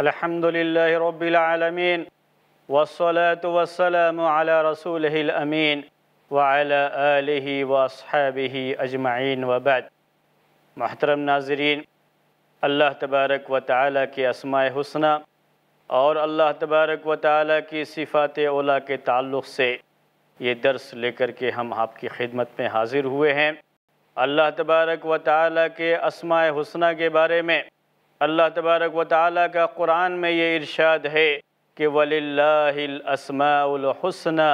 الحمد رب العالمین علی رسوله الامین وعلى آلہ واصحابہ اجمعین وبعد محترم ناظرین اللہ تبارک و تعالی کے اسماء حسنہ اور اللہ تبارک و تعالی کی صفات اولا کے تعلق سے یہ درس لے کر کے ہم آپ کی خدمت میں حاضر ہوئے ہیں اللہ تبارک و تعالی کے اسماء حسنہ کے بارے میں اللہ تبارک و تعالیٰ کا قرآن میں یہ ارشاد ہے کہ وَلِلَّهِ الْأَسْمَاءُ الْحُسْنَ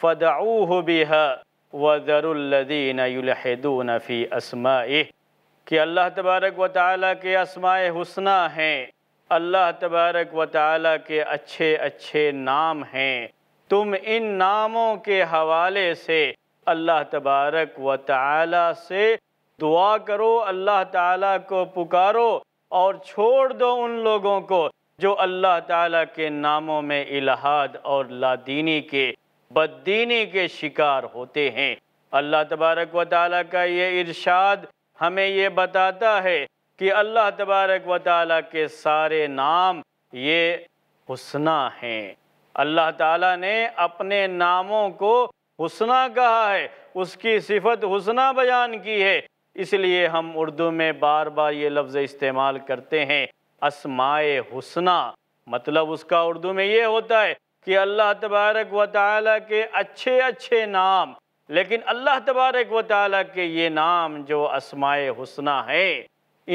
فَدَعُوهُ بِهَا وَذَرُ الَّذِينَ يُلْحِدُونَ فِي أَسْمَائِهِ کہ اللہ تبارک و تعالیٰ کے اسماء حسنہ ہیں اللہ تبارک و تعالیٰ کے اچھے اچھے نام ہیں تم ان ناموں کے حوالے سے اللہ تبارک و تعالیٰ سے دعا کرو اللہ تعالیٰ کو پکارو اور چھوڑ دو ان لوگوں کو جو اللہ تعالیٰ کے ناموں میں الہاد اور لادینی کے بددینی کے شکار ہوتے ہیں اللہ تبارک و تعالیٰ کا یہ ارشاد ہمیں یہ بتاتا ہے کہ اللہ تبارک و تعالیٰ کے سارے نام یہ حسنہ ہیں اللہ تعالیٰ نے اپنے ناموں کو حسنہ کہا ہے اس کی صفت حسنہ بیان کی ہے اس لیے ہم اردو میں بار بار یہ لفظ استعمال کرتے ہیں اسماء حسنہ مطلب اس کا اردو میں یہ ہوتا ہے کہ اللہ تبارک و تعالیٰ کے اچھے اچھے نام لیکن اللہ تبارک و تعالیٰ کے یہ نام جو اسماء حسنہ ہے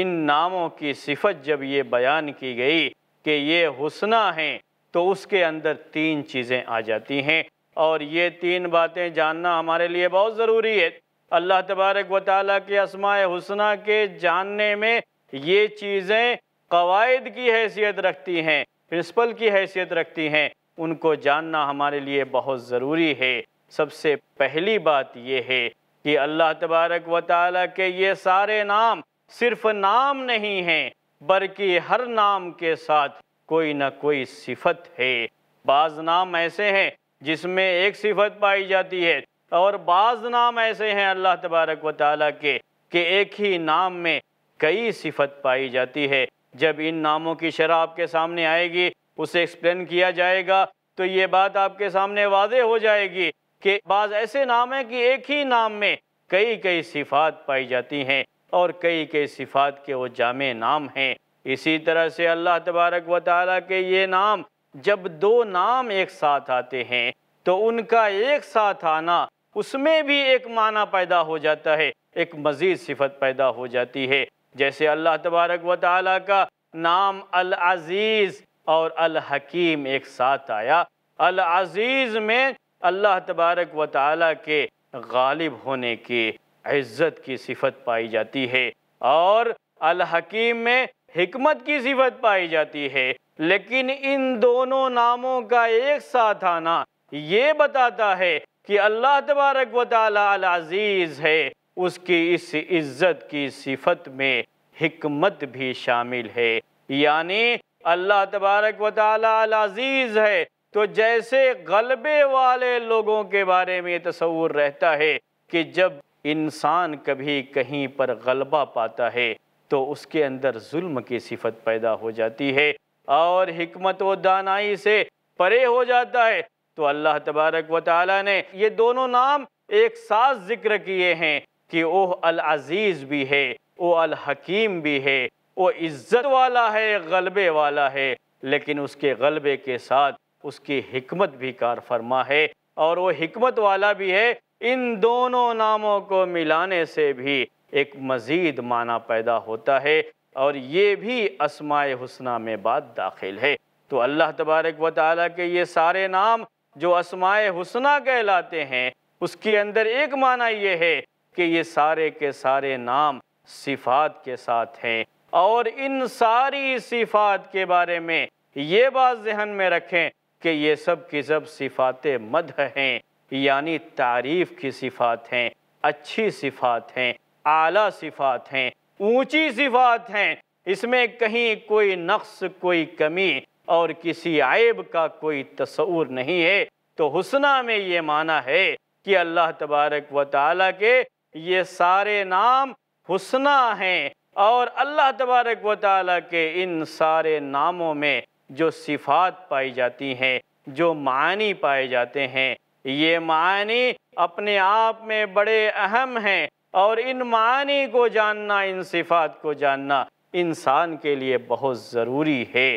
ان ناموں کی صفت جب یہ بیان کی گئی کہ یہ حسنہ ہیں تو اس کے اندر تین چیزیں آ جاتی ہیں اور یہ تین باتیں جاننا ہمارے لیے بہت ضروری ہے اللہ تبارک و تعالیٰ کے اسماع حسنہ کے جاننے میں یہ چیزیں قواعد کی حیثیت رکھتی ہیں پرنسپل کی حیثیت رکھتی ہیں ان کو جاننا ہمارے لیے بہت ضروری ہے سب سے پہلی بات یہ ہے کہ اللہ تبارک و تعالیٰ کے یہ سارے نام صرف نام نہیں ہیں بلکہ ہر نام کے ساتھ کوئی نہ کوئی صفت ہے بعض نام ایسے ہیں جس میں ایک صفت پائی جاتی ہے اور بعض نام ایسے ہیں اللہ تبارک و تعالیٰ کے کہ ایک ہی نام میں کئی صفت پائی جاتی ہے جب ان ناموں کی شرح آپ کے سامنے آئے گی اسے ایکسپلین کیا جائے گا تو یہ بات آپ کے سامنے واضح ہو جائے گی کہ بعض ایسے نام ہیں کہ ایک ہی نام میں کئی کئی صفات پائی جاتی ہیں اور کئی کئی صفات کے وہ جامع نام ہیں اسی طرح سے اللہ تبارک و تعالیٰ کے یہ نام جب دو نام ایک ساتھ آتے ہیں تو ان کا ایک ساتھ آنا اس میں بھی ایک معنی پیدا ہو جاتا ہے ایک مزید صفت پیدا ہو جاتی ہے جیسے اللہ تبارک و تعالیٰ کا نام العزیز اور الحکیم ایک ساتھ آیا العزیز میں اللہ تبارک و تعالیٰ کے غالب ہونے کی عزت کی صفت پائی جاتی ہے اور الحکیم میں حکمت کی صفت پائی جاتی ہے لیکن ان دونوں ناموں کا ایک ساتھ آنا یہ بتاتا ہے کہ اللہ تبارک و تعالیٰ العزیز ہے اس کی اس عزت کی صفت میں حکمت بھی شامل ہے یعنی اللہ تبارک و تعالیٰ عزیز ہے تو جیسے غلبے والے لوگوں کے بارے میں تصور رہتا ہے کہ جب انسان کبھی کہیں پر غلبہ پاتا ہے تو اس کے اندر ظلم کی صفت پیدا ہو جاتی ہے اور حکمت و دانائی سے پرے ہو جاتا ہے تو اللہ تبارک و تعالی نے یہ دونوں نام ایک ساتھ ذکر کیے ہیں کہ وہ العزیز بھی ہے وہ الحکیم بھی ہے وہ عزت والا ہے غلبے والا ہے لیکن اس کے غلبے کے ساتھ اس کی حکمت بھی کار فرما ہے اور وہ حکمت والا بھی ہے ان دونوں ناموں کو ملانے سے بھی ایک مزید معنی پیدا ہوتا ہے اور یہ بھی اسماء حسنہ میں بات داخل ہے تو اللہ تبارک و تعالیٰ کے یہ سارے نام جو اسماء حسنہ کہلاتے ہیں اس کے اندر ایک معنی یہ ہے کہ یہ سارے کے سارے نام صفات کے ساتھ ہیں اور ان ساری صفات کے بارے میں یہ بات ذہن میں رکھیں کہ یہ سب کی سب صفات مدھ ہیں یعنی تعریف کی صفات ہیں اچھی صفات ہیں اعلیٰ صفات ہیں اونچی صفات ہیں اس میں کہیں کوئی نقص کوئی کمی اور کسی عیب کا کوئی تصور نہیں ہے تو حسنہ میں یہ معنی ہے کہ اللہ تبارک و تعالیٰ کے یہ سارے نام حسنہ ہیں اور اللہ تبارک و تعالیٰ کے ان سارے ناموں میں جو صفات پائی جاتی ہیں جو معنی پائے جاتے ہیں یہ معنی اپنے آپ میں بڑے اہم ہیں اور ان معنی کو جاننا ان صفات کو جاننا انسان کے لیے بہت ضروری ہے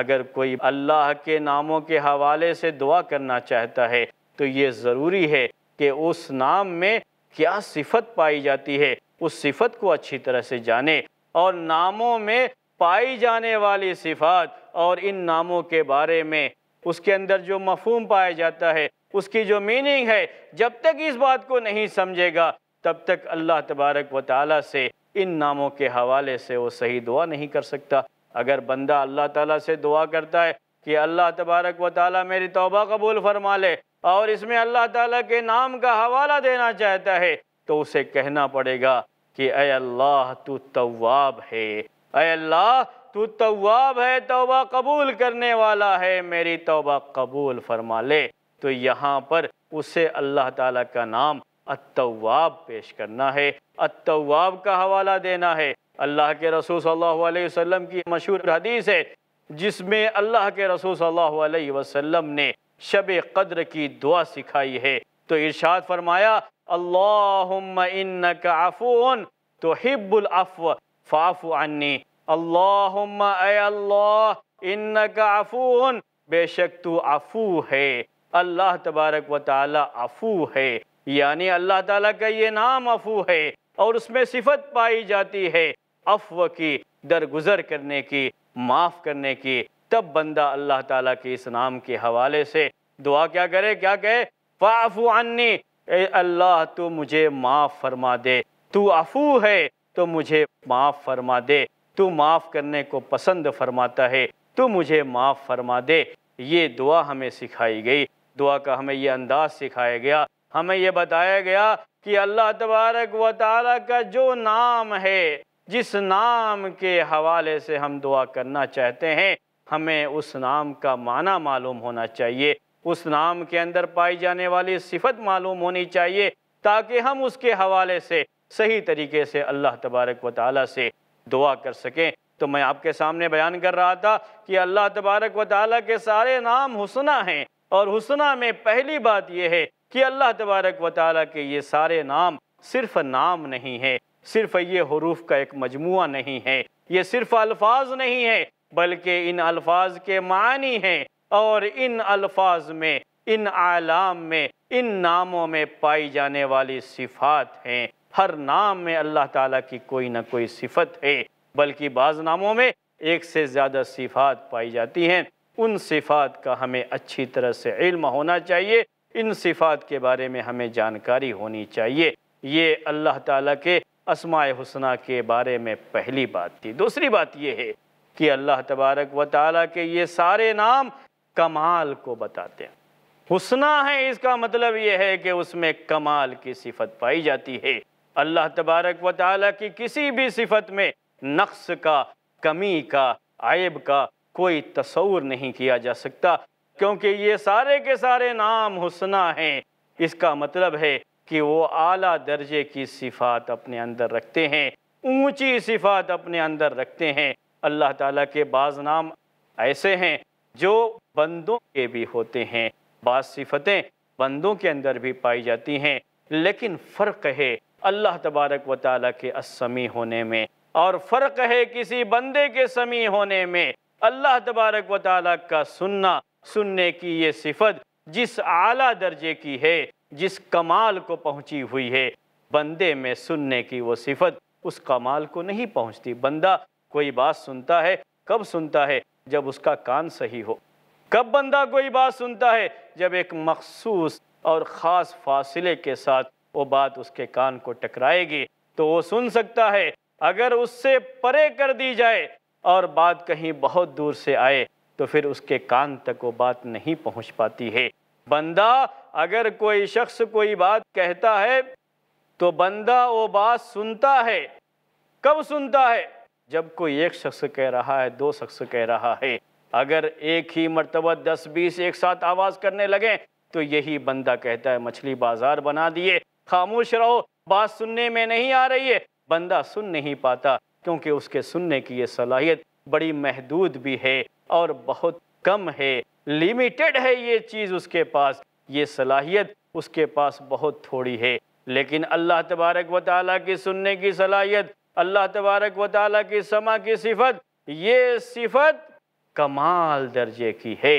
اگر کوئی اللہ کے ناموں کے حوالے سے دعا کرنا چاہتا ہے تو یہ ضروری ہے کہ اس نام میں کیا صفت پائی جاتی ہے اس صفت کو اچھی طرح سے جانے اور ناموں میں پائی جانے والی صفات اور ان ناموں کے بارے میں اس کے اندر جو مفہوم پایا جاتا ہے اس کی جو میننگ ہے جب تک اس بات کو نہیں سمجھے گا تب تک اللہ تبارک و تعالیٰ سے ان ناموں کے حوالے سے وہ صحیح دعا نہیں کر سکتا اگر بندہ اللہ تعالیٰ سے دعا کرتا ہے کہ اللہ تبارک و تعالیٰ میری توبہ قبول فرما لے اور اس میں اللہ تعالیٰ کے نام کا حوالہ دینا چاہتا ہے تو اسے کہنا پڑے گا کہ اے اللہ تو تواب ہے اے اللہ تو تواب ہے توبہ قبول کرنے والا ہے میری توبہ قبول فرما لے تو یہاں پر اسے اللہ تعالیٰ کا نام التواب پیش کرنا ہے التواب کا حوالہ دینا ہے اللہ کے رسول صلی اللہ علیہ وسلم کی مشہور حدیث ہے جس میں اللہ کے رسول صلی اللہ علیہ وسلم نے شب قدر کی دعا سکھائی ہے تو ارشاد فرمایا اللہم انکا عفون تحب العفو فعفو عنی اللہم اے اللہ انکا عفون بے شک تو عفو ہے اللہ تبارک و تعالی عفو ہے یعنی اللہ تعالیٰ کا یہ نام عفو ہے اور اس میں صفت پائی جاتی ہے افو کی درگزر کرنے کی معاف کرنے کی تب بندہ اللہ تعالیٰ کے اس نام کے حوالے سے دعا کیا کرے کیا کہے عنی اے اللہ تو مجھے معاف فرما دے تو عفو ہے تو مجھے معاف فرما دے تو معاف کرنے کو پسند فرماتا ہے تو مجھے معاف فرما دے یہ دعا ہمیں سکھائی گئی دعا کا ہمیں یہ انداز سکھایا گیا ہمیں یہ بتایا گیا کہ اللہ تبارک و تعالیٰ کا جو نام ہے جس نام کے حوالے سے ہم دعا کرنا چاہتے ہیں ہمیں اس نام کا معنی معلوم ہونا چاہیے اس نام کے اندر پائی جانے والی صفت معلوم ہونی چاہیے تاکہ ہم اس کے حوالے سے صحیح طریقے سے اللہ تبارک و تعالیٰ سے دعا کر سکیں تو میں آپ کے سامنے بیان کر رہا تھا کہ اللہ تبارک و تعالیٰ کے سارے نام حسنہ ہیں اور حسنہ میں پہلی بات یہ ہے کہ اللہ تبارک و تعالیٰ کے یہ سارے نام صرف نام نہیں ہیں صرف یہ حروف کا ایک مجموعہ نہیں ہے یہ صرف الفاظ نہیں ہے بلکہ ان الفاظ کے معنی ہیں اور ان الفاظ میں ان عالم میں ان ناموں میں پائی جانے والی صفات ہیں ہر نام میں اللہ تعالیٰ کی کوئی نہ کوئی صفت ہے بلکہ بعض ناموں میں ایک سے زیادہ صفات پائی جاتی ہیں ان صفات کا ہمیں اچھی طرح سے علم ہونا چاہیے ان صفات کے بارے میں ہمیں جانکاری ہونی چاہیے یہ اللہ تعالیٰ کے اسماء حسنہ کے بارے میں پہلی بات تھی دوسری بات یہ ہے کہ اللہ تبارک و تعالیٰ کے یہ سارے نام کمال کو بتاتے ہیں حسنہ ہے اس کا مطلب یہ ہے کہ اس میں کمال کی صفت پائی جاتی ہے اللہ تبارک و تعالیٰ کی کسی بھی صفت میں نقص کا کمی کا عائب کا کوئی تصور نہیں کیا جا سکتا کیونکہ یہ سارے کے سارے نام حسنہ ہیں اس کا مطلب ہے کہ وہ اعلیٰ درجے کی صفات اپنے اندر رکھتے ہیں اونچی صفات اپنے اندر رکھتے ہیں اللہ تعالیٰ کے بعض نام ایسے ہیں جو بندوں کے بھی ہوتے ہیں بعض صفتیں بندوں کے اندر بھی پائی جاتی ہیں لیکن فرق ہے اللہ تبارک و تعالیٰ کے اسمی ہونے میں اور فرق ہے کسی بندے کے سمیع ہونے میں اللہ تبارک و تعالیٰ کا سننا سننے کی یہ صفت جس اعلیٰ درجے کی ہے جس کمال کو پہنچی ہوئی ہے بندے میں سننے کی وہ صفت اس کمال کو نہیں پہنچتی بندہ کوئی بات سنتا ہے کب سنتا ہے جب اس کا کان صحیح ہو کب بندہ کوئی بات سنتا ہے جب ایک مخصوص اور خاص فاصلے کے ساتھ وہ بات اس کے کان کو ٹکرائے گی تو وہ سن سکتا ہے اگر اس سے پرے کر دی جائے اور بات کہیں بہت دور سے آئے تو پھر اس کے کان تک وہ بات نہیں پہنچ پاتی ہے بندہ اگر کوئی شخص کوئی بات کہتا ہے تو بندہ وہ بات سنتا سنتا ہے ہے ہے کب جب کوئی ایک شخص شخص کہہ کہہ رہا رہا دو ہے اگر ایک ہی مرتبہ دس بیس ایک ساتھ آواز کرنے لگیں تو یہی بندہ کہتا ہے مچھلی بازار بنا دیے خاموش رہو بات سننے میں نہیں آ رہی ہے بندہ سن نہیں پاتا کیونکہ اس کے سننے کی یہ صلاحیت بڑی محدود بھی ہے اور بہت کم ہے لیمیٹڈ ہے یہ چیز اس کے پاس یہ صلاحیت اس کے پاس بہت تھوڑی ہے لیکن اللہ تبارک و تعالیٰ کی سننے کی صلاحیت اللہ تبارک و تعالیٰ کی سما کی صفت یہ صفت کمال درجے کی ہے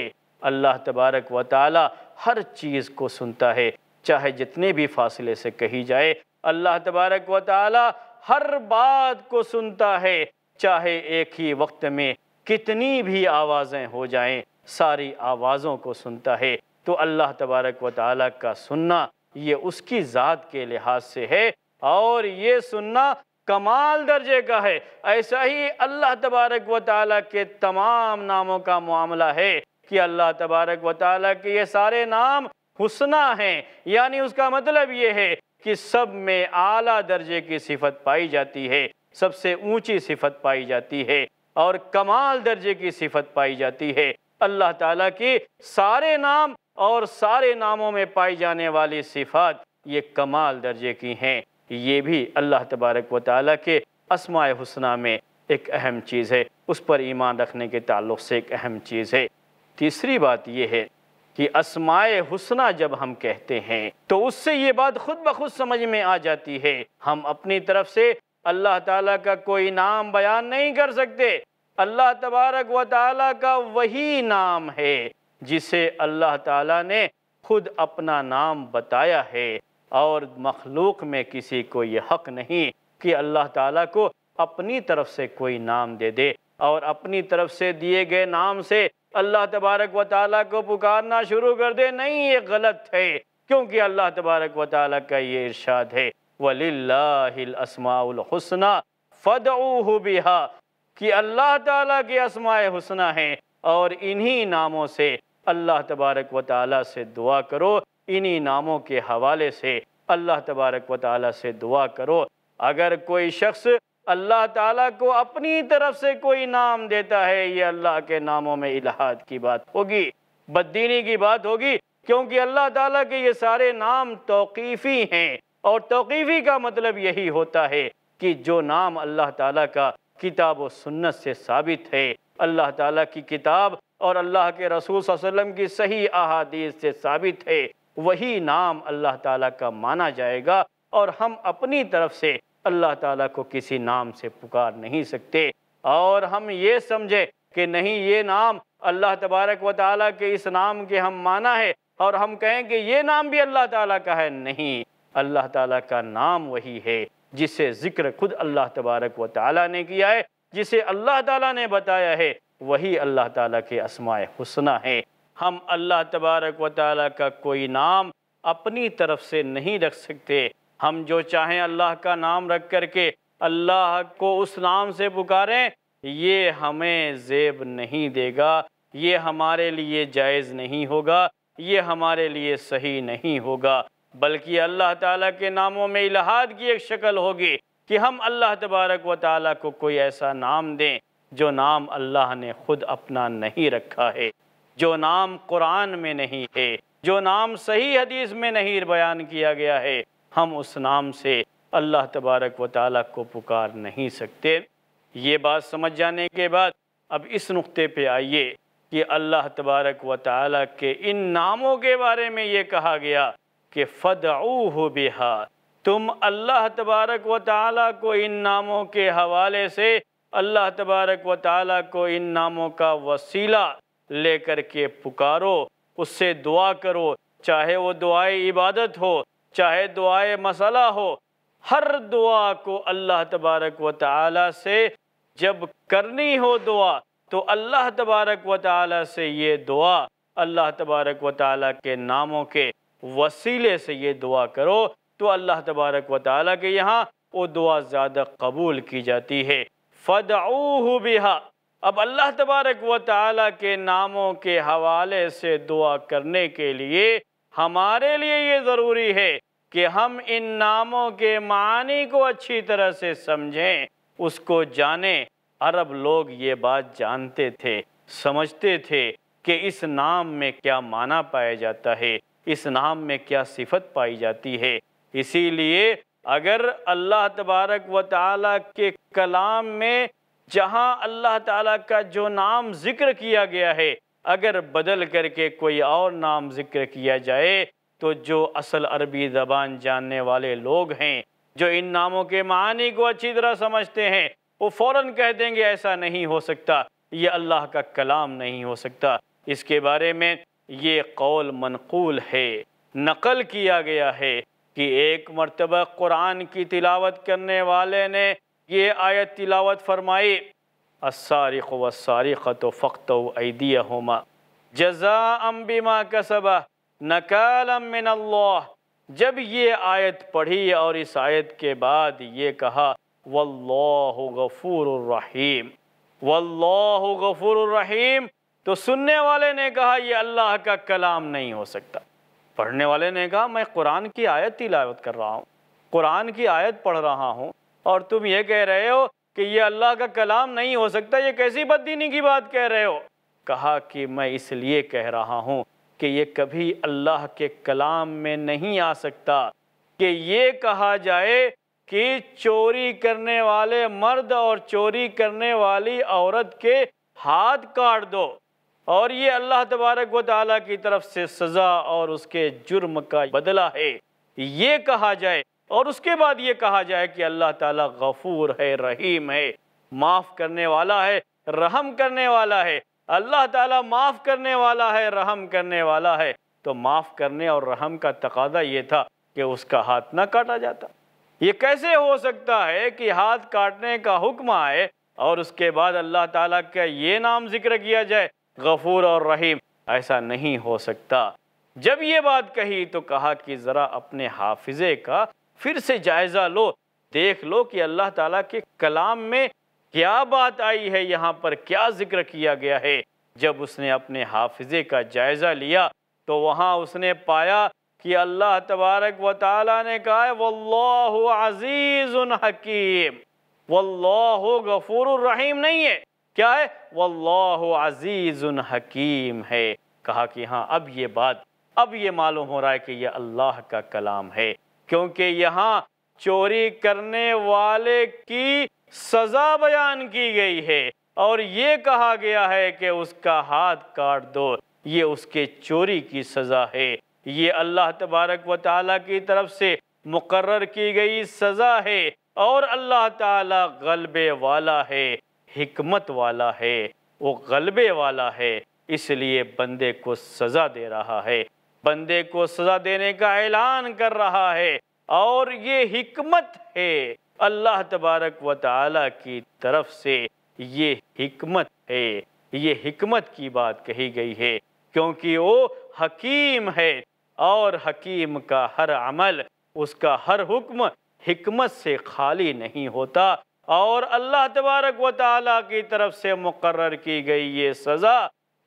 اللہ تبارک و تعالیٰ ہر چیز کو سنتا ہے چاہے جتنے بھی فاصلے سے کہی جائے اللہ تبارک و تعالیٰ ہر بات کو سنتا ہے چاہے ایک ہی وقت میں کتنی بھی آوازیں ہو جائیں ساری آوازوں کو سنتا ہے تو اللہ تبارک و تعالیٰ کا سننا یہ اس کی ذات کے لحاظ سے ہے اور یہ سننا کمال درجے کا ہے ایسا ہی اللہ تبارک و تعالیٰ کے تمام ناموں کا معاملہ ہے کہ اللہ تبارک و تعالیٰ کے یہ سارے نام حسنہ ہیں یعنی اس کا مطلب یہ ہے کہ سب میں اعلیٰ درجے کی صفت پائی جاتی ہے سب سے اونچی صفت پائی جاتی ہے اور کمال درجے کی صفت پائی جاتی ہے اللہ تعالیٰ کی سارے سارے نام اور ناموں میں پائی جانے والی صفات یہ کمال درجے کی ہیں یہ بھی اللہ تبارک و تعالیٰ کے اسماء حسنہ میں ایک اہم چیز ہے اس پر ایمان رکھنے کے تعلق سے ایک اہم چیز ہے تیسری بات یہ ہے کہ اسماء حسنہ جب ہم کہتے ہیں تو اس سے یہ بات خود بخود سمجھ میں آ جاتی ہے ہم اپنی طرف سے اللہ تعالیٰ کا کوئی نام بیان نہیں کر سکتے اللہ تبارک و تعالیٰ کا وہی نام ہے جسے اللہ تعالیٰ نے خود اپنا نام بتایا ہے اور مخلوق میں کسی کو یہ حق نہیں کہ اللہ تعالیٰ کو اپنی طرف سے کوئی نام دے دے اور اپنی طرف سے دیے گئے نام سے اللہ تبارک و تعالیٰ کو پکارنا شروع کر دے نہیں یہ غلط ہے کیونکہ اللہ تبارک و تعالیٰ کا یہ ارشاد ہے وَلِلَّهِ الْأَسْمَاءُ الْحُسْنَى فَدْعُوهُ بِهَا کہ اللہ تعالیٰ کے اسماء حسنہ ہیں اور انہی ناموں سے اللہ تبارک و تعالیٰ سے دعا کرو انہی ناموں کے حوالے سے اللہ تبارک و تعالیٰ سے دعا کرو اگر کوئی شخص اللہ تعالیٰ کو اپنی طرف سے کوئی نام دیتا ہے یہ اللہ کے ناموں میں الہات کی بات ہوگی بددینی کی بات ہوگی کیونکہ اللہ تعالیٰ کے یہ سارے نام توقیفی ہیں اور توقیفی کا مطلب یہی ہوتا ہے کہ جو نام اللہ تعالیٰ کا کتاب و سنت سے ثابت ہے اللہ تعالیٰ کی کتاب اور اللہ کے رسول صلی اللہ علیہ وسلم کی صحیح احادیث سے ثابت ہے وہی نام اللہ تعالیٰ کا مانا جائے گا اور ہم اپنی طرف سے اللہ تعالیٰ کو کسی نام سے پکار نہیں سکتے اور ہم یہ سمجھے کہ نہیں یہ نام اللہ تبارک و تعالیٰ کے اس نام کے ہم مانا ہے اور ہم کہیں کہ یہ نام بھی اللہ تعالیٰ کا ہے نہیں اللہ تعالیٰ کا نام وہی ہے جسے ذکر خود اللہ تبارک و تعالیٰ نے کیا ہے جسے اللہ تعالیٰ نے بتایا ہے وہی اللہ تعالیٰ کے اسماع حسنہ ہے ہم اللہ تبارک و تعالیٰ کا کوئی نام اپنی طرف سے نہیں رکھ سکتے ہم جو چاہیں اللہ کا نام رکھ کر کے اللہ کو اس نام سے پکاریں یہ ہمیں زیب نہیں دے گا یہ ہمارے لیے جائز نہیں ہوگا یہ ہمارے لیے صحیح نہیں ہوگا بلکہ اللہ تعالیٰ کے ناموں میں الہاد کی ایک شکل ہوگی کہ ہم اللہ تبارک و تعالیٰ کو کوئی ایسا نام دیں جو نام اللہ نے خود اپنا نہیں رکھا ہے جو نام قرآن میں نہیں ہے جو نام صحیح حدیث میں نہیں بیان کیا گیا ہے ہم اس نام سے اللہ تبارک و تعالیٰ کو پکار نہیں سکتے یہ بات سمجھ جانے کے بعد اب اس نقطے پہ آئیے کہ اللہ تبارک و تعالیٰ کے ان ناموں کے بارے میں یہ کہا گیا کہ فدعوہ بہا تم اللہ تبارک و تعالیٰ کو ان ناموں کے حوالے سے اللہ تبارک و تعالیٰ کو ان ناموں کا وسیلہ لے کر کے پکارو اس سے دعا کرو چاہے وہ دعائے عبادت ہو چاہے دعائے مسئلہ ہو ہر دعا کو اللہ تبارک و تعالیٰ سے جب کرنی ہو دعا تو اللہ تبارک و تعالیٰ سے یہ دعا اللہ تبارک و تعالیٰ کے ناموں کے وسیلے سے یہ دعا کرو تو اللہ تبارک و تعالیٰ کے یہاں وہ دعا زیادہ قبول کی جاتی ہے فدعوہ بہا اب اللہ تبارک و تعالیٰ کے ناموں کے حوالے سے دعا کرنے کے لیے ہمارے لیے یہ ضروری ہے کہ ہم ان ناموں کے معنی کو اچھی طرح سے سمجھیں اس کو جانیں عرب لوگ یہ بات جانتے تھے سمجھتے تھے کہ اس نام میں کیا معنی پایا جاتا ہے اس نام میں کیا صفت پائی جاتی ہے اسی لیے اگر اللہ تبارک و تعالیٰ کے کلام میں جہاں اللہ تعالیٰ کا جو نام ذکر کیا گیا ہے اگر بدل کر کے کوئی اور نام ذکر کیا جائے تو جو اصل عربی زبان جاننے والے لوگ ہیں جو ان ناموں کے معنی کو اچھی طرح سمجھتے ہیں وہ فوراً کہہ دیں گے ایسا نہیں ہو سکتا یہ اللہ کا کلام نہیں ہو سکتا اس کے بارے میں یہ قول منقول ہے نقل کیا گیا ہے کہ ایک مرتبہ قرآن کی تلاوت کرنے والے نے یہ آیت تلاوت فرمائی السارق والسارقت فقتو ایدیہما فخت بما عیدیہ ہوما من اللہ جب یہ آیت پڑھی اور اس آیت کے بعد یہ کہا واللہ غفور الرحیم واللہ غفور الرحیم تو سننے والے نے کہا یہ اللہ کا کلام نہیں ہو سکتا پڑھنے والے نے کہا میں قرآن کی آیت تلاوت کر رہا ہوں قرآن کی آیت پڑھ رہا ہوں اور تم یہ کہہ رہے ہو کہ یہ اللہ کا کلام نہیں ہو سکتا یہ کیسی بددینی کی بات کہہ رہے ہو کہا کہ میں اس لیے کہہ رہا ہوں کہ یہ کبھی اللہ کے کلام میں نہیں آ سکتا کہ یہ کہا جائے کہ چوری کرنے والے مرد اور چوری کرنے والی عورت کے ہاتھ کاٹ دو اور یہ اللہ تبارک و تعالیٰ کی طرف سے سزا اور اس کے جرم کا بدلہ ہے یہ کہا جائے اور اس کے بعد یہ کہا جائے کہ اللہ تعالیٰ غفور ہے رحیم ہے معاف کرنے والا ہے رحم کرنے والا ہے اللہ تعالیٰ معاف کرنے والا ہے رحم کرنے والا ہے تو معاف کرنے اور رحم کا تقاضا یہ تھا کہ اس کا ہاتھ نہ کاٹا جاتا یہ کیسے ہو سکتا ہے کہ ہاتھ کاٹنے کا حکم آئے اور اس کے بعد اللہ تعالیٰ کا یہ نام ذکر کیا جائے غفور اور رحیم ایسا نہیں ہو سکتا جب یہ بات کہی تو کہا کہ ذرا اپنے حافظے کا پھر سے جائزہ لو دیکھ لو کہ اللہ تعالیٰ کے کلام میں کیا بات آئی ہے یہاں پر کیا ذکر کیا گیا ہے جب اس نے اپنے حافظے کا جائزہ لیا تو وہاں اس نے پایا کہ اللہ تبارک و تعالیٰ نے کہا ہے واللہ عزیز حکیم واللہ غفور الرحیم نہیں ہے کیا ہے واللہ عزیز حکیم ہے کہا کہ ہاں اب یہ بات اب یہ معلوم ہو رہا ہے کہ یہ اللہ کا کلام ہے کیونکہ یہاں چوری کرنے والے کی سزا بیان کی گئی ہے اور یہ کہا گیا ہے کہ اس کا ہاتھ کاٹ دو یہ اس کے چوری کی سزا ہے یہ اللہ تبارک و تعالیٰ کی طرف سے مقرر کی گئی سزا ہے اور اللہ تعالی غلبے والا ہے حکمت والا ہے وہ غلبے والا ہے اس لیے بندے کو سزا دے رہا ہے بندے کو سزا دینے کا اعلان کر رہا ہے اور یہ حکمت ہے اللہ تبارک و تعالی کی طرف سے یہ حکمت ہے یہ حکمت کی بات کہی گئی ہے کیونکہ وہ حکیم ہے اور حکیم کا ہر عمل اس کا ہر حکم حکمت سے خالی نہیں ہوتا اور اللہ تبارک و تعالیٰ کی طرف سے مقرر کی گئی یہ سزا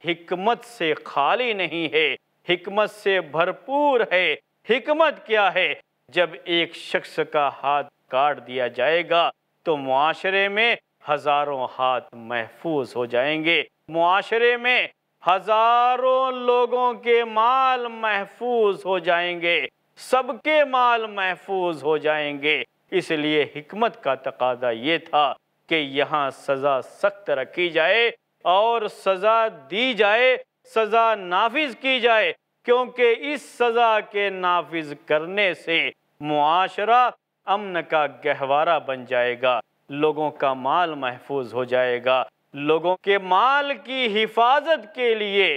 حکمت سے خالی نہیں ہے حکمت سے بھرپور ہے حکمت کیا ہے جب ایک شخص کا ہاتھ کاٹ دیا جائے گا تو معاشرے میں ہزاروں ہاتھ محفوظ ہو جائیں گے معاشرے میں ہزاروں لوگوں کے مال محفوظ ہو جائیں گے سب کے مال محفوظ ہو جائیں گے اس لیے حکمت کا تقاضا یہ تھا کہ یہاں سزا سخت رکھی جائے اور سزا دی جائے سزا نافذ کی جائے کیونکہ اس سزا کے نافذ کرنے سے معاشرہ امن کا گہوارہ بن جائے گا لوگوں کا مال محفوظ ہو جائے گا لوگوں کے مال کی حفاظت کے لیے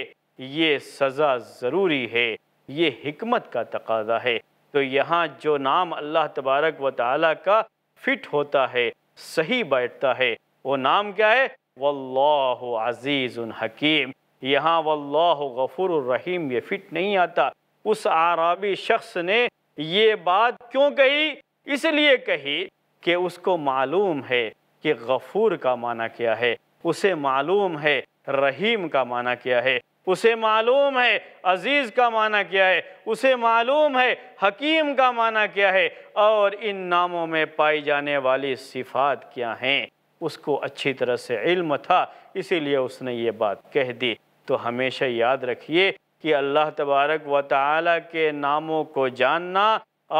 یہ سزا ضروری ہے یہ حکمت کا تقاضہ ہے تو یہاں جو نام اللہ تبارک و تعالیٰ کا فٹ ہوتا ہے صحیح بیٹھتا ہے وہ نام کیا ہے واللہ عزیز حکیم یہاں واللہ غفور الرحیم یہ فٹ نہیں آتا اس عرابی شخص نے یہ بات کیوں کہی اس لیے کہی کہ اس کو معلوم ہے کہ غفور کا معنی کیا ہے اسے معلوم ہے رحیم کا معنی کیا ہے اسے معلوم ہے عزیز کا معنی کیا ہے اسے معلوم ہے حکیم کا معنی کیا ہے اور ان ناموں میں پائی جانے والی صفات کیا ہیں اس کو اچھی طرح سے علم تھا اسی لیے اس نے یہ بات کہہ دی تو ہمیشہ یاد رکھیے کہ اللہ تبارک و تعالی کے ناموں کو جاننا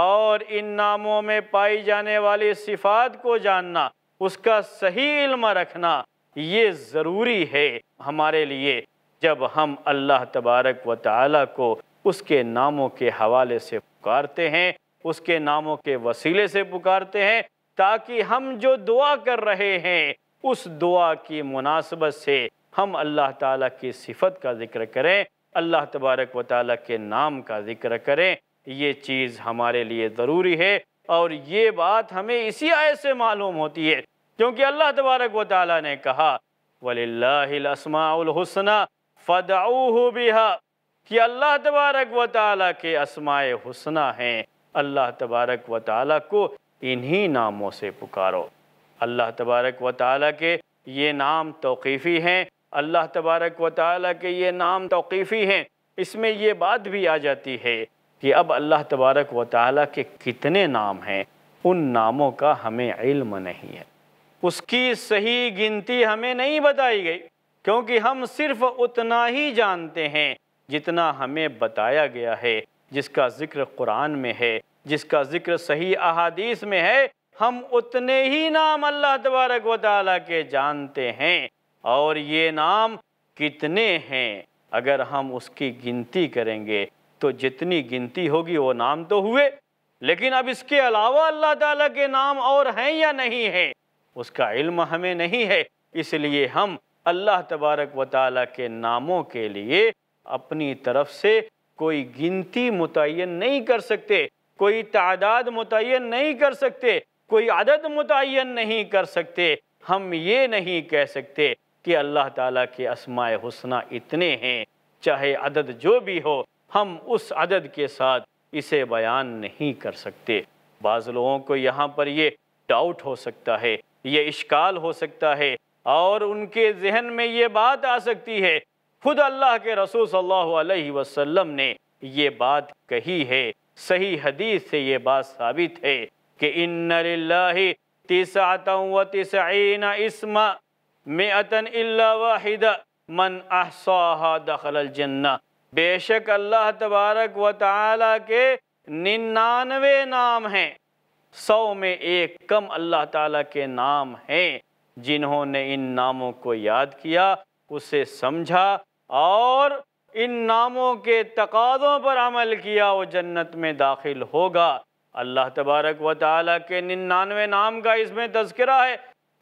اور ان ناموں میں پائی جانے والی صفات کو جاننا اس کا صحیح علم رکھنا یہ ضروری ہے ہمارے لیے جب ہم اللہ تبارک و تعالیٰ کو اس کے ناموں کے حوالے سے پکارتے ہیں اس کے ناموں کے وسیلے سے پکارتے ہیں تاکہ ہم جو دعا کر رہے ہیں اس دعا کی مناسبت سے ہم اللہ تعالیٰ کی صفت کا ذکر کریں اللہ تبارک و تعالیٰ کے نام کا ذکر کریں یہ چیز ہمارے لیے ضروری ہے اور یہ بات ہمیں اسی آئے سے معلوم ہوتی ہے کیونکہ اللہ تبارک و تعالیٰ نے کہا وَلِلَّهِ الْأَسْمَاعُ الْحُسْنَةِ فَدْعُوهُ بِهَا کہ اللہ تبارک و تعالیٰ کے اسمائے حسنہ ہیں اللہ تبارک و تعالیٰ کو انہی ناموں سے پکارو اللہ تبارک و تعالیٰ کے یہ نام توقیفی ہیں اللہ تبارک و تعالیٰ کے یہ نام توقیفی ہیں اس میں یہ بات بھی آ جاتی ہے کہ اب اللہ تبارک و تعالیٰ کے کتنے نام ہیں ان ناموں کا ہمیں علم نہیں ہے اس کی صحیح گنتی ہمیں نہیں بتائی گئی کیونکہ ہم صرف اتنا ہی جانتے ہیں جتنا ہمیں بتایا گیا ہے جس کا ذکر قرآن میں ہے جس کا ذکر صحیح احادیث میں ہے ہم اتنے ہی نام اللہ تبارک و تعالیٰ کے جانتے ہیں اور یہ نام کتنے ہیں اگر ہم اس کی گنتی کریں گے تو جتنی گنتی ہوگی وہ نام تو ہوئے لیکن اب اس کے علاوہ اللہ تعالیٰ کے نام اور ہیں یا نہیں ہیں اس کا علم ہمیں نہیں ہے اس لیے ہم اللہ تبارک و تعالیٰ کے ناموں کے لیے اپنی طرف سے کوئی گنتی متعین نہیں کر سکتے کوئی تعداد متعین نہیں کر سکتے کوئی عدد متعین نہیں کر سکتے ہم یہ نہیں کہہ سکتے کہ اللہ تعالیٰ کے اسماء حسنہ اتنے ہیں چاہے عدد جو بھی ہو ہم اس عدد کے ساتھ اسے بیان نہیں کر سکتے بعض لوگوں کو یہاں پر یہ ڈاؤٹ ہو سکتا ہے یہ اشکال ہو سکتا ہے اور ان کے ذہن میں یہ بات آ سکتی ہے خود اللہ کے رسول صلی اللہ علیہ وسلم نے یہ بات کہی ہے صحیح حدیث سے یہ بات ثابت ہے کہ بے شک اللہ تبارک و تعالی کے ننانوے نام ہیں سو میں ایک کم اللہ تعالیٰ کے نام ہیں جنہوں نے ان ناموں کو یاد کیا اسے سمجھا اور ان ناموں کے تقاضوں پر عمل کیا وہ جنت میں داخل ہوگا اللہ تبارک و تعالیٰ کے ننانوے نام کا اس میں تذکرہ ہے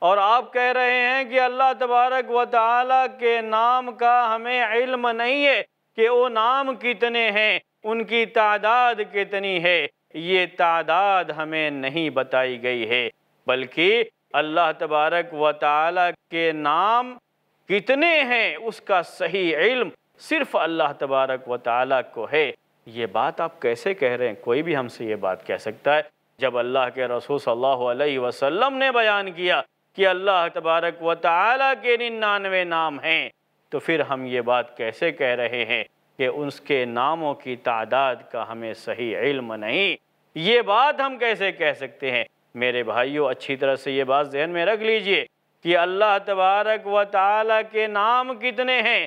اور آپ کہہ رہے ہیں کہ اللہ تبارک و تعالیٰ کے نام کا ہمیں علم نہیں ہے کہ وہ نام کتنے ہیں ان کی تعداد کتنی ہے یہ تعداد ہمیں نہیں بتائی گئی ہے بلکہ اللہ تبارک و تعالیٰ کے نام کتنے ہیں اس کا صحیح علم صرف اللہ تبارک و تعالیٰ کو ہے یہ بات آپ کیسے کہہ رہے ہیں کوئی بھی ہم سے یہ بات کہہ سکتا ہے جب اللہ کے رسول صلی اللہ علیہ وسلم نے بیان کیا کہ اللہ تبارک و تعالیٰ کے ننانوے نام ہیں تو پھر ہم یہ بات کیسے کہہ رہے ہیں کہ اس کے ناموں کی تعداد کا ہمیں صحیح علم نہیں یہ بات ہم کیسے کہہ سکتے ہیں میرے بھائیو اچھی طرح سے یہ بات ذہن میں رکھ لیجئے کہ اللہ تبارک و تعالیٰ کے نام کتنے ہیں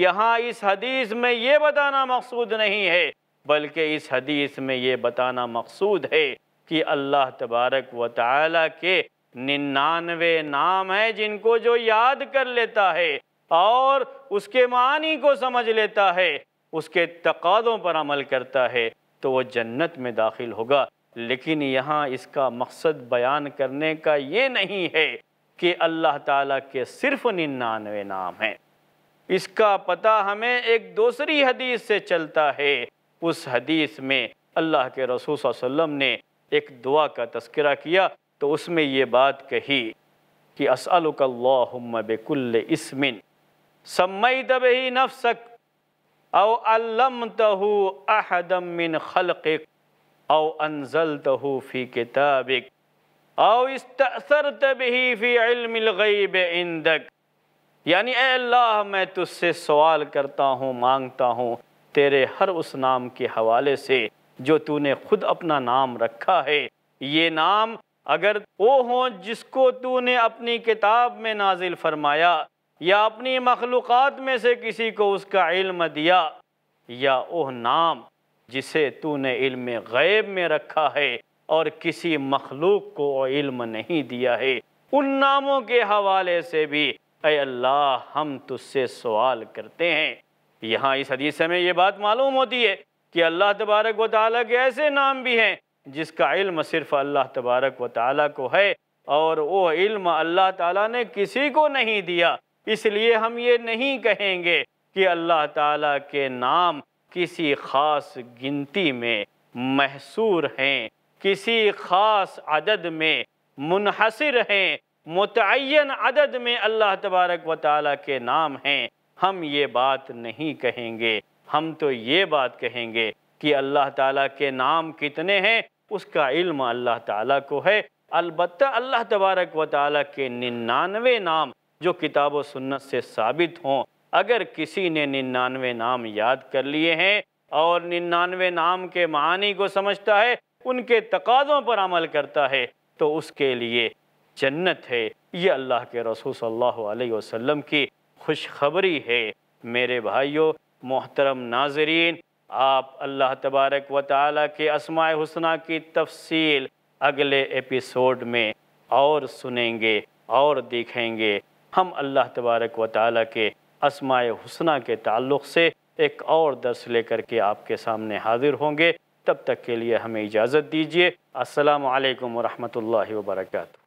یہاں اس حدیث میں یہ بتانا مقصود نہیں ہے بلکہ اس حدیث میں یہ بتانا مقصود ہے کہ اللہ تبارک و تعالیٰ کے ننانوے نام ہیں جن کو جو یاد کر لیتا ہے اور اس کے معنی کو سمجھ لیتا ہے اس کے تقادوں پر عمل کرتا ہے تو وہ جنت میں داخل ہوگا لیکن یہاں اس کا مقصد بیان کرنے کا یہ نہیں ہے کہ اللہ تعالیٰ کے صرف ننانوے نام ہیں اس کا پتہ ہمیں ایک دوسری حدیث سے چلتا ہے اس حدیث میں اللہ کے رسول صلی اللہ علیہ وسلم نے ایک دعا کا تذکرہ کیا تو اس میں یہ بات کہی کہ اسألوک اللہم بکل اسم سمیت بہی نفسک او احدا من خلقک او فی کتابک او علم استر یعنی اے اللہ میں تجھ سے سوال کرتا ہوں مانگتا ہوں تیرے ہر اس نام کے حوالے سے جو تو نے خود اپنا نام رکھا ہے یہ نام اگر وہ ہوں جس کو تو نے اپنی کتاب میں نازل فرمایا یا اپنی مخلوقات میں سے کسی کو اس کا علم دیا یا وہ نام جسے تو نے علم غیب میں رکھا ہے اور کسی مخلوق کو علم نہیں دیا ہے ان ناموں کے حوالے سے بھی اے اللہ ہم تُس سے سوال کرتے ہیں یہاں اس حدیث میں یہ بات معلوم ہوتی ہے کہ اللہ تبارک و تعالیٰ کے ایسے نام بھی ہیں جس کا علم صرف اللہ تبارک و تعالیٰ کو ہے اور وہ علم اللہ تعالیٰ نے کسی کو نہیں دیا اس لیے ہم یہ نہیں کہیں گے کہ اللہ تعالیٰ کے نام کسی خاص گنتی میں محصور ہیں کسی خاص عدد میں منحصر ہیں متعین عدد میں اللہ تبارک و تعالیٰ کے نام ہیں ہم یہ بات نہیں کہیں گے ہم تو یہ بات کہیں گے کہ اللہ تعالیٰ کے نام کتنے ہیں اس کا علم اللہ تعالیٰ کو ہے البتہ اللہ تبارک و تعالیٰ کے ننانوے نام جو کتاب و سنت سے ثابت ہوں اگر کسی نے ننانوے نام یاد کر لیے ہیں اور ننانوے نام کے معانی کو سمجھتا ہے ان کے تقاضوں پر عمل کرتا ہے تو اس کے لیے جنت ہے یہ اللہ کے رسول صلی اللہ علیہ وسلم کی خوشخبری ہے میرے بھائیوں محترم ناظرین آپ اللہ تبارک و تعالیٰ کے اسماع حسنہ کی تفصیل اگلے ایپیسوڈ میں اور سنیں گے اور دیکھیں گے ہم اللہ تبارک و تعالیٰ کے اسماء حسنہ کے تعلق سے ایک اور درس لے کر کے آپ کے سامنے حاضر ہوں گے تب تک کے لیے ہمیں اجازت دیجیے السلام علیکم ورحمۃ اللہ وبرکاتہ